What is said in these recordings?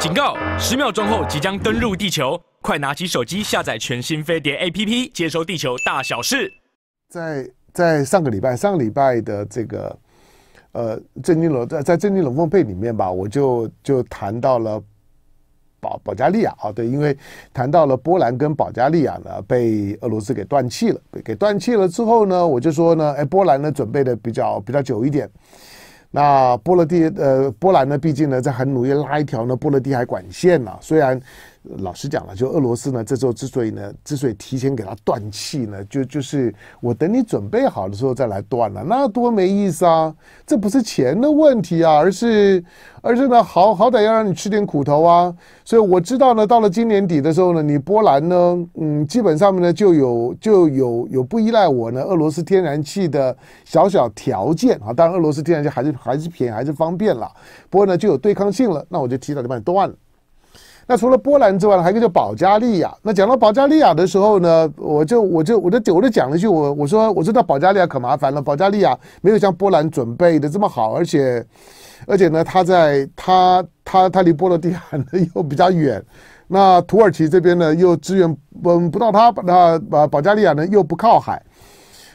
警告！十秒钟后即将登陆地球，快拿起手机下载全新飞碟 APP，接收地球大小事。在在上个礼拜，上个礼拜的这个，呃，震金龙在在震金龙凤配里面吧，我就就谈到了保保加利亚啊，对，因为谈到了波兰跟保加利亚呢，被俄罗斯给断气了，给断气了之后呢，我就说呢，哎，波兰呢准备的比较比较久一点。那波罗的呃，波兰呢，毕竟呢，在很努力拉一条呢，波罗的海管线呢，虽然。老实讲了，就俄罗斯呢，这时候之所以呢，之所以提前给他断气呢，就就是我等你准备好的时候再来断了，那多没意思啊！这不是钱的问题啊，而是而是呢，好好歹要让你吃点苦头啊！所以我知道呢，到了今年底的时候呢，你波兰呢，嗯，基本上面呢就有就有有不依赖我呢俄罗斯天然气的小小条件啊，当然俄罗斯天然气还是还是便宜还是方便了，不过呢就有对抗性了，那我就提早就把你断了。那除了波兰之外呢，还有一个叫保加利亚。那讲到保加利亚的时候呢，我就我就我就我就讲了一句，我我说我知道保加利亚可麻烦了，保加利亚没有像波兰准备的这么好，而且而且呢，他在他他他离波罗的海呢又比较远。那土耳其这边呢又支援不不到他，那保保加利亚呢又不靠海。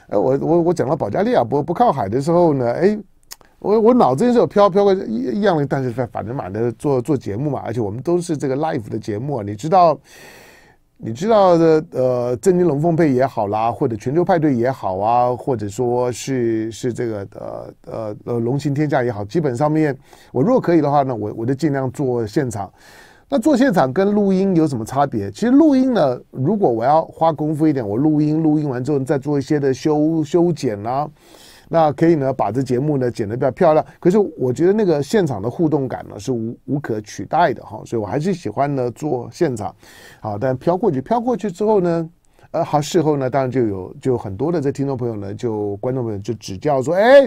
哎，我我我讲到保加利亚不不靠海的时候呢，哎。我我脑子是有飘飘过一样的，但是反正嘛，那做做节目嘛，而且我们都是这个 live 的节目啊，你知道，你知道的呃，正经龙凤配也好啦，或者全球派对也好啊，或者说是是这个呃呃呃龙行天下也好，基本上面我如果可以的话呢，我我就尽量做现场。那做现场跟录音有什么差别？其实录音呢，如果我要花功夫一点，我录音录音完之后再做一些的修修剪啊。那可以呢，把这节目呢剪得比较漂亮。可是我觉得那个现场的互动感呢是无无可取代的哈，所以我还是喜欢呢做现场。好，但飘过去，飘过去之后呢，呃，好，事后呢，当然就有就很多的这听众朋友呢，就观众们就指教说，哎，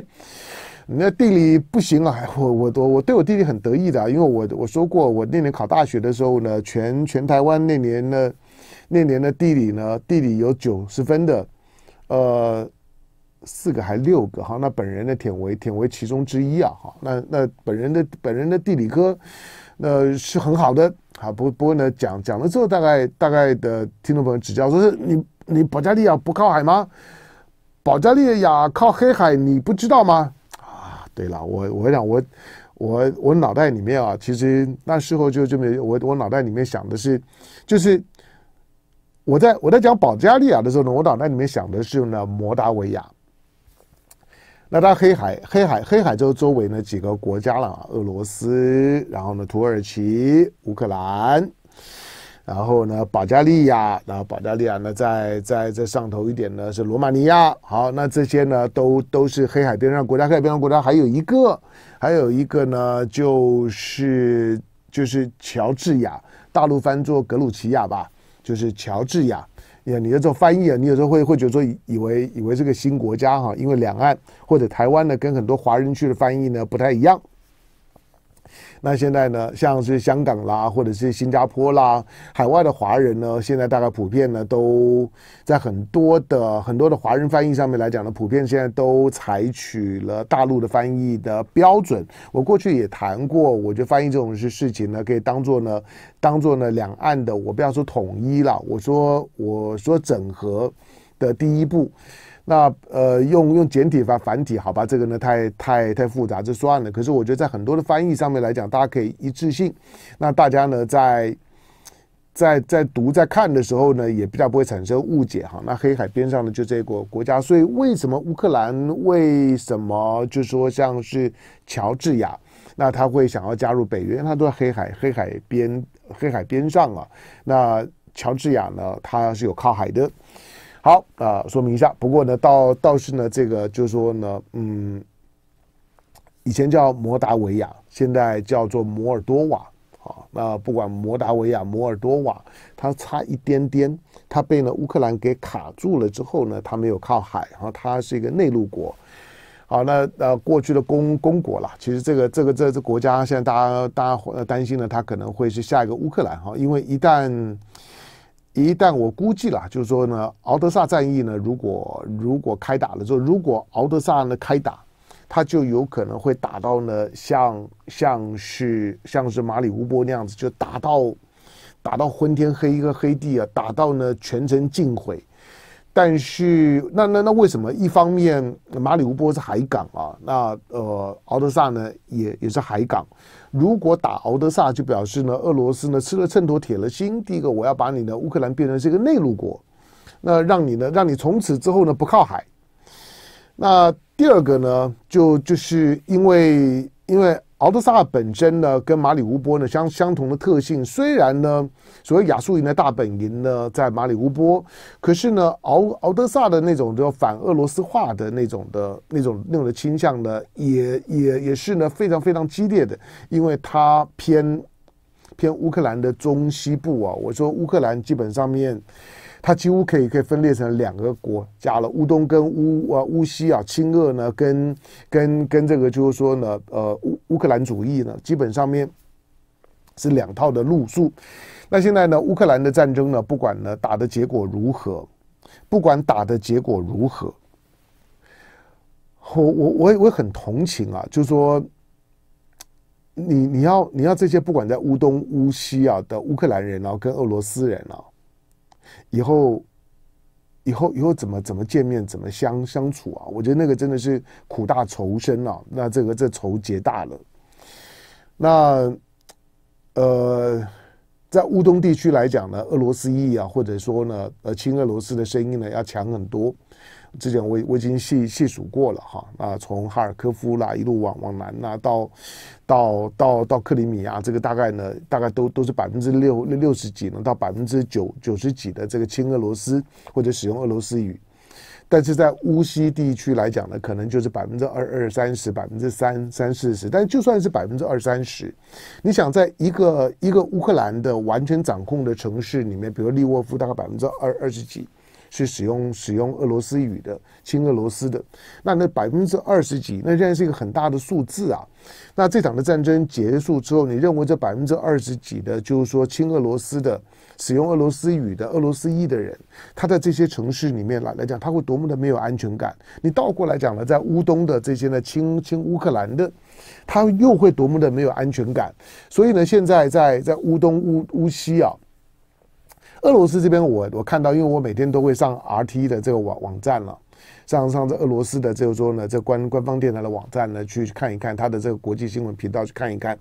你那地理不行啊！我我我我对我弟弟很得意的，因为我我说过，我那年考大学的时候呢，全全台湾那年呢，那年的地理呢，地理有九十分的，呃。四个还六个哈，那本人的舔为舔为其中之一啊哈，那那本人的本人的地理科，那是很好的啊。不不过呢，讲讲了之后，大概大概的听众朋友指教，说是你你保加利亚不靠海吗？保加利亚靠黑海，你不知道吗？啊，对了，我我讲我我我脑袋里面啊，其实那时候就这么，我我脑袋里面想的是，就是我在我在讲保加利亚的时候呢，我脑袋里面想的是呢摩达维亚。那到黑海，黑海，黑海洲周围呢几个国家了啊，俄罗斯，然后呢土耳其、乌克兰，然后呢保加利亚，然后保加利亚呢在在在上头一点呢是罗马尼亚。好，那这些呢都都是黑海边上国家，黑海边上国家还有一个，还有一个呢就是就是乔治亚，大陆翻做格鲁吉亚吧，就是乔治亚。你你有时候翻译啊，你有时候会会觉得说，以为以为这个新国家哈，因为两岸或者台湾呢，跟很多华人区的翻译呢不太一样。那现在呢，像是香港啦，或者是新加坡啦，海外的华人呢，现在大概普遍呢，都在很多的很多的华人翻译上面来讲呢，普遍现在都采取了大陆的翻译的标准。我过去也谈过，我觉得翻译这种事情呢，可以当做呢，当做呢，两岸的我不要说统一了，我说我说整合的第一步。那呃，用用简体法繁体，好吧，这个呢，太太太复杂，就算了。可是我觉得在很多的翻译上面来讲，大家可以一致性。那大家呢，在在在读在看的时候呢，也比较不会产生误解哈。那黑海边上呢，就这个国家，所以为什么乌克兰为什么就说像是乔治亚，那他会想要加入北约，他都在黑海黑海边黑海边上啊。那乔治亚呢，它是有靠海的。好啊，说明一下。不过呢，倒倒是呢，这个就是说呢，嗯，以前叫摩达维亚，现在叫做摩尔多瓦啊。那不管摩达维亚、摩尔多瓦，它差一点点，它被呢乌克兰给卡住了之后呢，它没有靠海，然后它是一个内陆国。好，那呃，过去的公公国了。其实这个这个这这国家，现在大家大家担心呢，它可能会是下一个乌克兰哈，因为一旦。一旦我估计啦，就是说呢，敖德萨战役呢，如果如果开打了之后，如果敖德萨呢开打，他就有可能会打到呢，像像是像是马里乌波那样子，就打到打到昏天黑一个黑地啊，打到呢全城尽毁。但是，那那那为什么？一方面，马里乌波是海港啊，那呃，敖德萨呢也也是海港。如果打敖德萨，就表示呢，俄罗斯呢吃了秤砣铁了心。第一个，我要把你的乌克兰变成是一个内陆国，那让你呢，让你从此之后呢不靠海。那第二个呢，就就是因为因为。敖德萨本身呢，跟马里乌波呢相相同的特性。虽然呢，所谓亚速营的大本营呢在马里乌波，可是呢，敖敖德萨的那种叫反俄罗斯化的那种的那种那种的倾向呢，也也也是呢非常非常激烈的，因为它偏偏乌克兰的中西部啊。我说乌克兰基本上面。它几乎可以可以分裂成两个国，家了乌东跟乌啊乌西啊，亲俄呢跟跟跟这个就是说呢，呃乌乌克兰主义呢，基本上面是两套的路数。那现在呢，乌克兰的战争呢，不管呢打的结果如何，不管打的结果如何，我我我我很同情啊，就是说，你你要你要这些不管在乌东乌西啊的乌克兰人啊跟俄罗斯人啊。以后，以后以后怎么怎么见面，怎么相相处啊？我觉得那个真的是苦大仇深啊，那这个这仇结大了。那，呃。在乌东地区来讲呢，俄罗斯裔啊，或者说呢，呃，亲俄罗斯的声音呢，要强很多。之前我我已经细细数过了哈啊，从哈尔科夫啦一路往往南呐，到到到到克里米亚，这个大概呢，大概都都是百分之六六十几呢，到百分之九九十几的这个亲俄罗斯或者使用俄罗斯语。但是在乌西地区来讲呢，可能就是百分之二二三十，百分之三三四十。但就算是百分之二三十，你想在一个一个乌克兰的完全掌控的城市里面，比如利沃夫，大概百分之二二十几。是使用使用俄罗斯语的亲俄罗斯的，那那百分之二十几，那现在是一个很大的数字啊。那这场的战争结束之后，你认为这百分之二十几的，就是说亲俄罗斯的、使用俄罗斯语的、俄罗斯裔的人，他在这些城市里面来来讲，他会多么的没有安全感？你倒过来讲呢，在乌东的这些呢亲亲乌克兰的，他又会多么的没有安全感？所以呢，现在在在乌东乌乌西啊。俄罗斯这边，我我看到，因为我每天都会上 RT 的这个网网站了，上上这俄罗斯的，就是说呢，这官官方电台的网站呢，去看一看它的这个国际新闻频道，去看一看。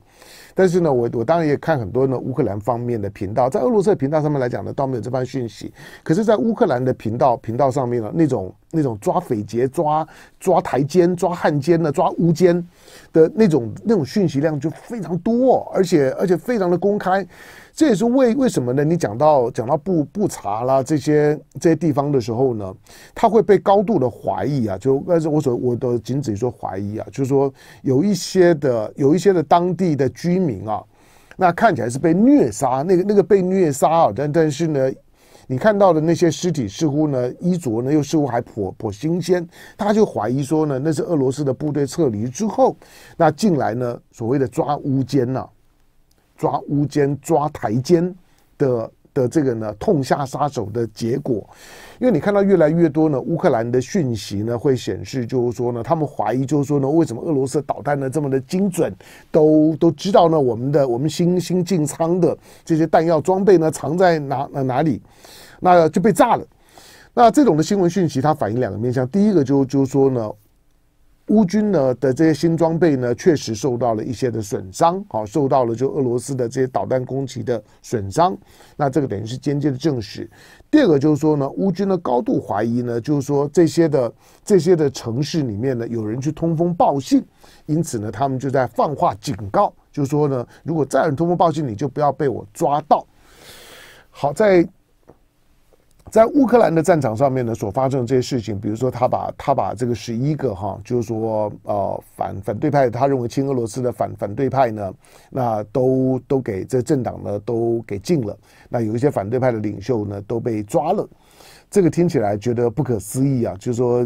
但是呢，我我当然也看很多呢乌克兰方面的频道，在俄罗斯的频道上面来讲呢，倒没有这番讯息。可是，在乌克兰的频道频道上面呢，那种。那种抓匪劫、抓抓台奸、抓汉奸的、抓乌奸的，那种那种讯息量就非常多，而且而且非常的公开。这也是为为什么呢？你讲到讲到不不查啦这些这些地方的时候呢，他会被高度的怀疑啊。就但是我所我的仅止于说怀疑啊，就是说有一些的有一些的当地的居民啊，那看起来是被虐杀，那个那个被虐杀啊，但但是呢。你看到的那些尸体，似乎呢衣着呢又似乎还颇颇新鲜，他就怀疑说呢，那是俄罗斯的部队撤离之后，那进来呢所谓的抓乌奸呐，抓乌奸抓台奸的。的这个呢，痛下杀手的结果，因为你看到越来越多呢，乌克兰的讯息呢，会显示就是说呢，他们怀疑就是说呢，为什么俄罗斯导弹呢这么的精准，都都知道呢，我们的我们新新进仓的这些弹药装备呢藏在哪哪里，那就被炸了。那这种的新闻讯息，它反映两个面向，第一个就就是说呢。乌军呢的这些新装备呢，确实受到了一些的损伤，好，受到了就俄罗斯的这些导弹攻击的损伤。那这个等于是间接的证实。第二个就是说呢，乌军呢高度怀疑呢，就是说这些的这些的城市里面呢有人去通风报信，因此呢他们就在放话警告，就是说呢，如果再有人通风报信，你就不要被我抓到。好在。在乌克兰的战场上面呢，所发生的这些事情，比如说他把他把这个十一个哈，就是说呃反反对派，他认为亲俄罗斯的反反对派呢，那都都给这政党呢都给禁了，那有一些反对派的领袖呢都被抓了，这个听起来觉得不可思议啊，就是说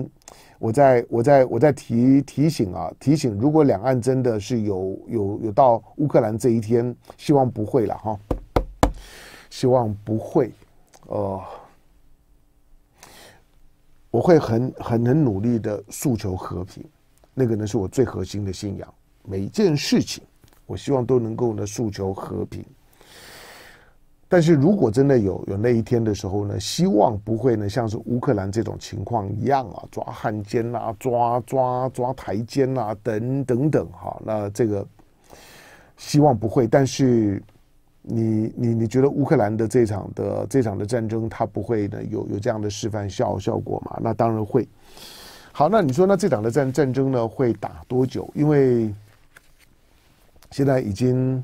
我在我在我在提提醒啊提醒，如果两岸真的是有有有到乌克兰这一天，希望不会了哈，希望不会，呃。我会很很很努力的诉求和平，那个呢是我最核心的信仰。每一件事情，我希望都能够呢诉求和平。但是如果真的有有那一天的时候呢，希望不会呢像是乌克兰这种情况一样啊，抓汉奸啊，抓抓抓台奸啊，等等等哈，那这个希望不会。但是。你你你觉得乌克兰的这场的这场的战争，它不会呢有有这样的示范效效果吗？那当然会。好，那你说那这场的战战争呢会打多久？因为现在已经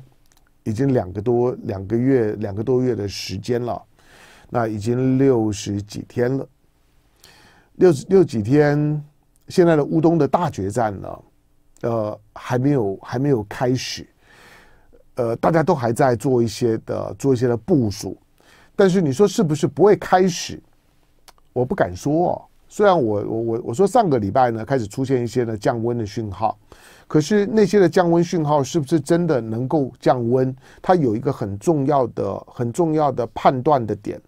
已经两个多两个月两个多月的时间了，那已经六十几天了，六十六几天。现在的乌东的大决战呢，呃，还没有还没有开始。呃，大家都还在做一些的做一些的部署，但是你说是不是不会开始？我不敢说。虽然我我我我说上个礼拜呢开始出现一些的降温的讯号，可是那些的降温讯号是不是真的能够降温？它有一个很重要的很重要的判断的点，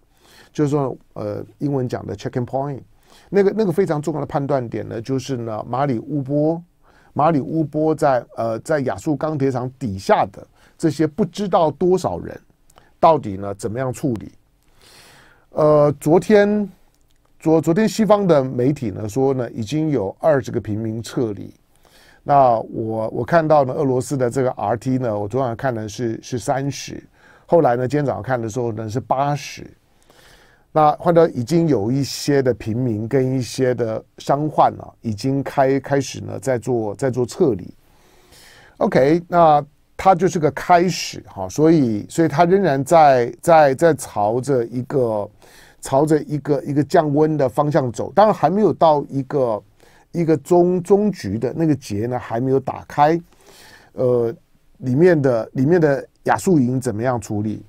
就是说呃，英文讲的 checking point，那个那个非常重要的判断点呢，就是呢马里乌波马里乌波在呃在亚速钢铁厂底下的。这些不知道多少人，到底呢怎么样处理？呃，昨天昨昨天西方的媒体呢说呢，已经有二十个平民撤离。那我我看到呢，俄罗斯的这个 RT 呢，我昨晚看的是是三十，后来呢，今天早上看的时候呢是八十。那换者已经有一些的平民跟一些的伤患啊，已经开开始呢在做在做撤离。OK，那。它就是个开始，哈，所以，所以它仍然在在在朝着一个朝着一个一个降温的方向走。当然，还没有到一个一个中中局的那个结呢，还没有打开。呃，里面的里面的雅素营怎么样处理？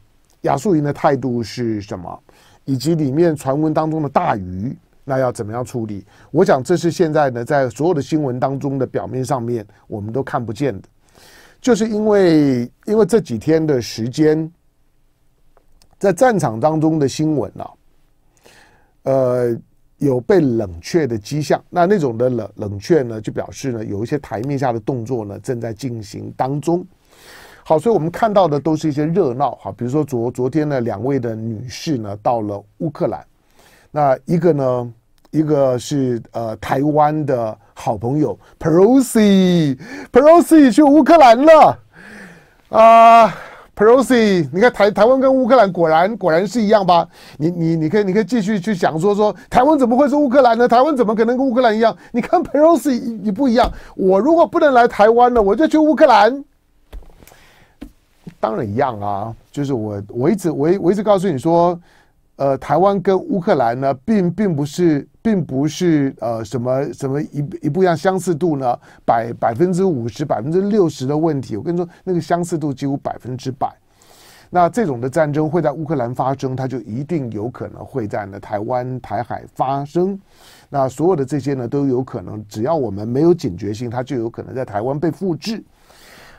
雅素营的态度是什么？以及里面传闻当中的大鱼，那要怎么样处理？我想，这是现在呢，在所有的新闻当中的表面上面，我们都看不见的。就是因为因为这几天的时间，在战场当中的新闻啊，呃，有被冷却的迹象。那那种的冷冷却呢，就表示呢，有一些台面下的动作呢正在进行当中。好，所以我们看到的都是一些热闹哈，比如说昨昨天呢，两位的女士呢到了乌克兰，那一个呢，一个是呃台湾的。好朋友，Percy，Percy 去乌克兰了，啊，Percy，你看台台湾跟乌克兰果然果然是一样吧？你你你可以你可以继续去想说说台湾怎么会是乌克兰呢？台湾怎么可能跟乌克兰一样？你看 Percy 你不一样，我如果不能来台湾了，我就去乌克兰，当然一样啊，就是我我一直我我一直告诉你说，呃，台湾跟乌克兰呢，并并不是。并不是呃什么什么一一步样相似度呢百百分之五十百分之六十的问题，我跟你说那个相似度几乎百分之百。那这种的战争会在乌克兰发生，它就一定有可能会在呢台湾台海发生。那所有的这些呢都有可能，只要我们没有警觉性，它就有可能在台湾被复制。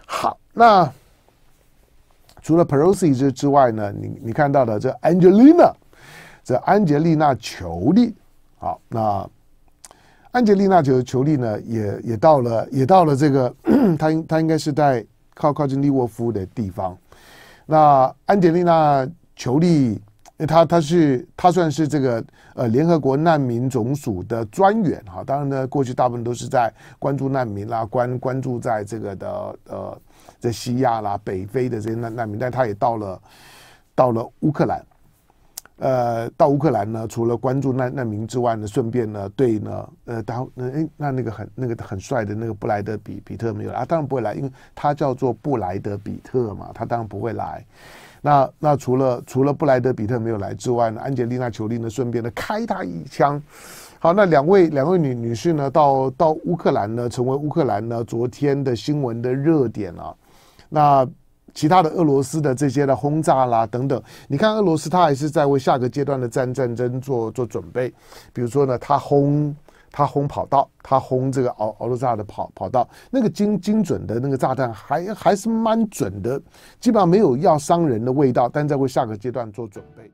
好，那除了 p e r o s i 之之外呢，你你看到的这 Angelina 这安杰丽娜球力。好，那安杰丽娜·球球丽呢？也也到了，也到了这个，她应她应该是在靠靠近利沃夫的地方。那安杰丽娜·球丽，她她是她算是这个呃联合国难民总署的专员哈。当然呢，过去大部分都是在关注难民啦，关关注在这个的呃在西亚啦、北非的这些难难民，但他也到了到了乌克兰。呃，到乌克兰呢，除了关注难难民之外呢，顺便呢，对呢，呃，当那哎，那那个很那个很帅的那个布莱德比比特没有来，他当然不会来，因为他叫做布莱德比特嘛，他当然不会来。那那除了除了布莱德比特没有来之外呢，安吉丽娜裘丽呢，顺便呢开他一枪。好，那两位两位女女士呢，到到乌克兰呢，成为乌克兰呢昨天的新闻的热点啊。那。其他的俄罗斯的这些的轰炸啦等等，你看俄罗斯，它还是在为下个阶段的战战争做做准备。比如说呢，它轰它轰跑道，它轰这个敖敖罗萨的跑跑道，那个精精准的那个炸弹还还是蛮准的，基本上没有要伤人的味道，但在为下个阶段做准备。